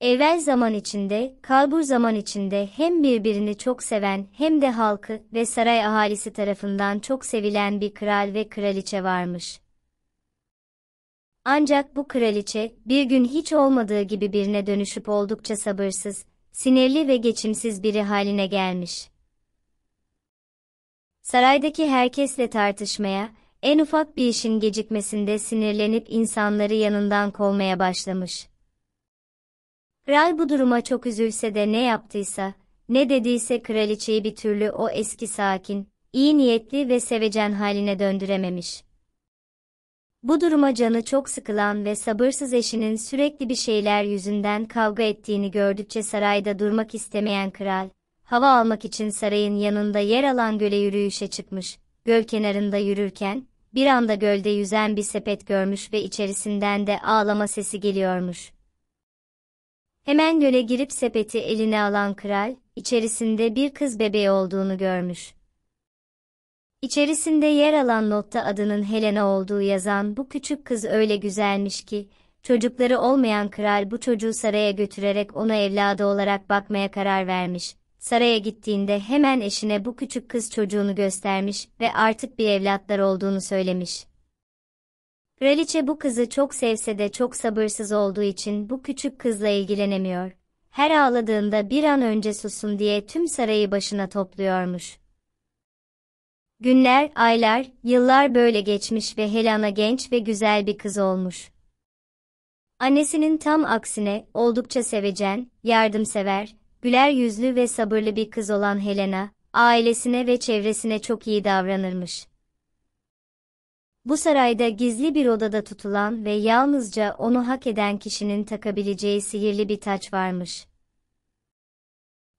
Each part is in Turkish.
Evvel zaman içinde, kalbur zaman içinde hem birbirini çok seven hem de halkı ve saray ahalisi tarafından çok sevilen bir kral ve kraliçe varmış. Ancak bu kraliçe bir gün hiç olmadığı gibi birine dönüşüp oldukça sabırsız, sinirli ve geçimsiz biri haline gelmiş. Saraydaki herkesle tartışmaya, en ufak bir işin gecikmesinde sinirlenip insanları yanından kovmaya başlamış. Kral bu duruma çok üzülse de ne yaptıysa, ne dediyse kraliçeyi bir türlü o eski sakin, iyi niyetli ve sevecen haline döndürememiş. Bu duruma canı çok sıkılan ve sabırsız eşinin sürekli bir şeyler yüzünden kavga ettiğini gördükçe sarayda durmak istemeyen kral, hava almak için sarayın yanında yer alan göle yürüyüşe çıkmış. Göl kenarında yürürken, bir anda gölde yüzen bir sepet görmüş ve içerisinden de ağlama sesi geliyormuş. Hemen göle girip sepeti eline alan kral, içerisinde bir kız bebeği olduğunu görmüş. İçerisinde yer alan notta adının Helena olduğu yazan bu küçük kız öyle güzelmiş ki, çocukları olmayan kral bu çocuğu saraya götürerek ona evladı olarak bakmaya karar vermiş. Saraya gittiğinde hemen eşine bu küçük kız çocuğunu göstermiş ve artık bir evlatlar olduğunu söylemiş. Kraliçe bu kızı çok sevse de çok sabırsız olduğu için bu küçük kızla ilgilenemiyor. Her ağladığında bir an önce susun diye tüm sarayı başına topluyormuş. Günler, aylar, yıllar böyle geçmiş ve Helena genç ve güzel bir kız olmuş. Annesinin tam aksine oldukça sevecen, yardımsever, güler yüzlü ve sabırlı bir kız olan Helena, ailesine ve çevresine çok iyi davranırmış bu sarayda gizli bir odada tutulan ve yalnızca onu hak eden kişinin takabileceği sihirli bir taç varmış.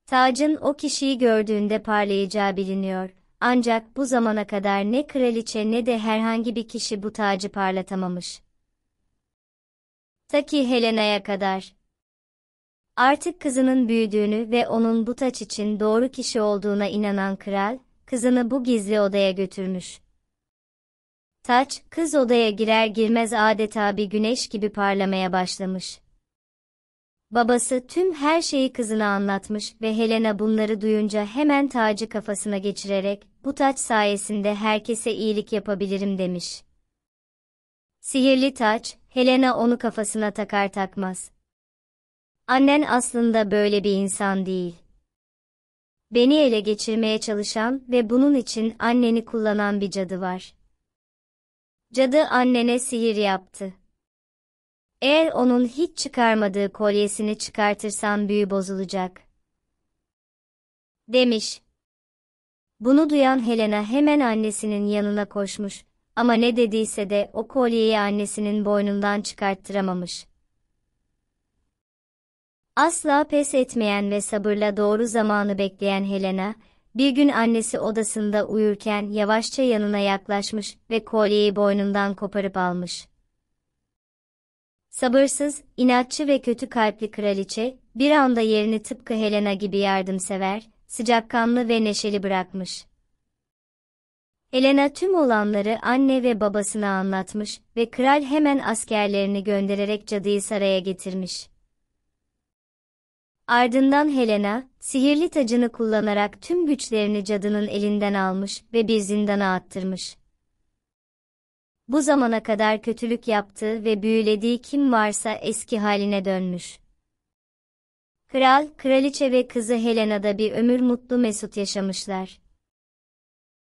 Tacın o kişiyi gördüğünde parlayacağı biliniyor. Ancak bu zamana kadar ne kraliçe ne de herhangi bir kişi bu tacı parlatamamış. Ta ki Helena'ya kadar. Artık kızının büyüdüğünü ve onun bu taç için doğru kişi olduğuna inanan kral, kızını bu gizli odaya götürmüş. Taç, kız odaya girer girmez adeta bir güneş gibi parlamaya başlamış. Babası tüm her şeyi kızına anlatmış ve Helena bunları duyunca hemen tacı kafasına geçirerek bu taç sayesinde herkese iyilik yapabilirim demiş. Sihirli taç, Helena onu kafasına takar takmaz. Annen aslında böyle bir insan değil. Beni ele geçirmeye çalışan ve bunun için anneni kullanan bir cadı var. Cadı annene sihir yaptı. Eğer onun hiç çıkarmadığı kolyesini çıkartırsam büyü bozulacak. Demiş. Bunu duyan Helena hemen annesinin yanına koşmuş ama ne dediyse de o kolyeyi annesinin boynundan çıkarttıramamış. Asla pes etmeyen ve sabırla doğru zamanı bekleyen Helena, bir gün annesi odasında uyurken yavaşça yanına yaklaşmış ve kolyeyi boynundan koparıp almış. Sabırsız, inatçı ve kötü kalpli kraliçe, bir anda yerini tıpkı Helena gibi yardımsever, sıcakkanlı ve neşeli bırakmış. Elena tüm olanları anne ve babasına anlatmış ve kral hemen askerlerini göndererek cadıyı saraya getirmiş. Ardından Helena, sihirli tacını kullanarak tüm güçlerini cadının elinden almış ve bir zindana attırmış. Bu zamana kadar kötülük yaptığı ve büyülediği kim varsa eski haline dönmüş. Kral, kraliçe ve kızı Helena da bir ömür mutlu mesut yaşamışlar.